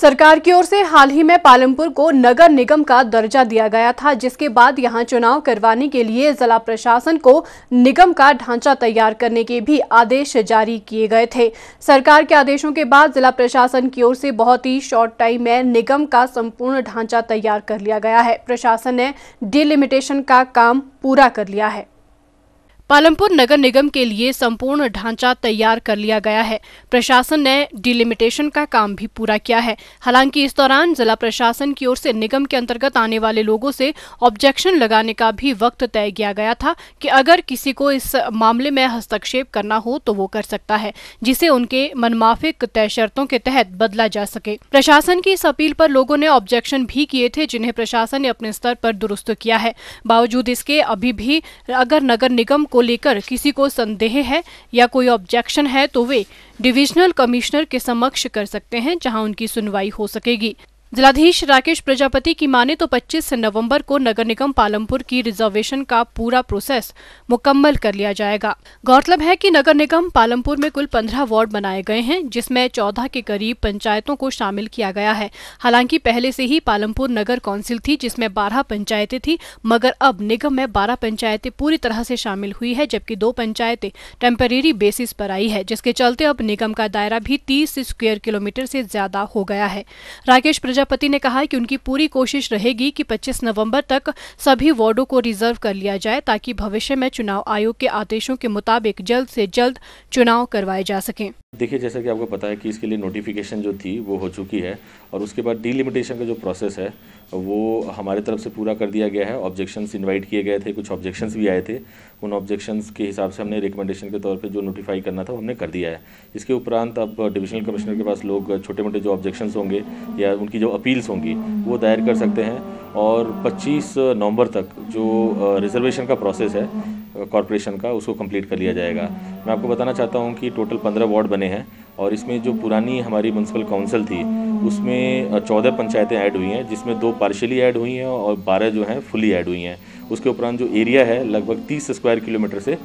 सरकार की ओर से हाल ही में पालमपुर को नगर निगम का दर्जा दिया गया था जिसके बाद यहां चुनाव करवाने के लिए जिला प्रशासन को निगम का ढांचा तैयार करने के भी आदेश जारी किए गए थे सरकार के आदेशों के बाद जिला प्रशासन की ओर से बहुत ही शॉर्ट टाइम में निगम का संपूर्ण ढांचा तैयार कर लिया गया है प्रशासन ने डिलिमिटेशन का काम पूरा कर लिया है पालमपुर नगर निगम के लिए संपूर्ण ढांचा तैयार कर लिया गया है प्रशासन ने डिलिमिटेशन का काम भी पूरा किया है हालांकि इस दौरान जिला प्रशासन की ओर से निगम के अंतर्गत आने वाले लोगों से ऑब्जेक्शन लगाने का भी वक्त तय किया गया था कि अगर किसी को इस मामले में हस्तक्षेप करना हो तो वो कर सकता है जिसे उनके मनमाफिक तय शर्तों के तहत बदला जा सके प्रशासन की इस अपील पर लोगों ने ऑब्जेक्शन भी किए थे जिन्हें प्रशासन ने अपने स्तर पर दुरुस्त किया है बावजूद इसके अभी भी अगर नगर निगम को को लेकर किसी को संदेह है या कोई ऑब्जेक्शन है तो वे डिविजनल कमिश्नर के समक्ष कर सकते हैं जहां उनकी सुनवाई हो सकेगी जिलाधीश राकेश प्रजापति की माने तो 25 नवंबर को नगर निगम पालमपुर की रिजर्वेशन का पूरा प्रोसेस मुकम्मल कर लिया जाएगा गौरतलब है कि नगर निगम पालमपुर में कुल 15 वार्ड बनाए गए हैं जिसमें 14 के करीब पंचायतों को शामिल किया गया है हालांकि पहले से ही पालमपुर नगर काउंसिल थी जिसमें 12 पंचायतें थी मगर अब निगम में बारह पंचायतें पूरी तरह से शामिल हुई है जबकि दो पंचायतें टेम्परेरी बेसिस पर आई है जिसके चलते अब निगम का दायरा भी तीस स्क्वेयर किलोमीटर से ज्यादा हो गया है राकेश प्रजापति ने कहा कि उनकी पूरी कोशिश रहेगी कि 25 नवंबर तक सभी वार्डो को रिजर्व कर लिया जाए ताकि भविष्य में चुनाव आयोग के आदेशों के मुताबिक जल्द से जल्द चुनाव करवाए जा सके देखिए जैसा कि आपको पता है कि इसके लिए नोटिफिकेशन जो थी वो हो चुकी है और उसके बाद डिलिमिटेशन का जो प्रोसेस है वो हमारे तरफ से पूरा कर दिया गया है ऑब्जेक्शंस इनवाइट किए गए थे कुछ ऑब्जेक्शंस भी आए थे उन ऑब्जेक्शंस के हिसाब से हमने रिकमेंडेशन के तौर पे जो नोटिफाई करना था हमने कर दिया है इसके उपरांत अब डिविजनल कमिश्नर के पास लोग छोटे मोटे जो ऑब्जेक्शंस होंगे या उनकी जो जो अपील्स होंगी वो दायर कर सकते हैं और 25 नवंबर तक जो रिजर्वेशन का प्रोसेस है कॉरपोरेशन का उसको कंप्लीट कर लिया जाएगा मैं आपको बताना चाहता हूँ कि टोटल पंद्रह वार्ड बने हैं और इसमें जो पुरानी हमारी म्यूनसिपल काउंसिल थी उसमें चौदह पंचायतें ऐड हुई हैं जिसमें दो पार्शली ऐड हुई हैं और बारह जो हैं फुली ऐड हुई हैं उसके उपरांत जो एरिया है लगभग तीस स्क्वायर किलोमीटर से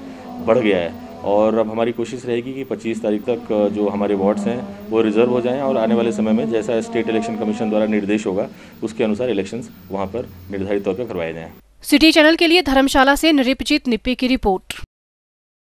बढ़ गया है और अब हमारी कोशिश रहेगी कि 25 तारीख तक जो हमारे वार्ड्स हैं वो रिजर्व हो जाएं और आने वाले समय में जैसा स्टेट इलेक्शन कमीशन द्वारा निर्देश होगा उसके अनुसार इलेक्शंस वहां पर निर्धारित तौर पर करवाए जाएं सिटी चैनल के लिए धर्मशाला से निरिपचित निप्पी की रिपोर्ट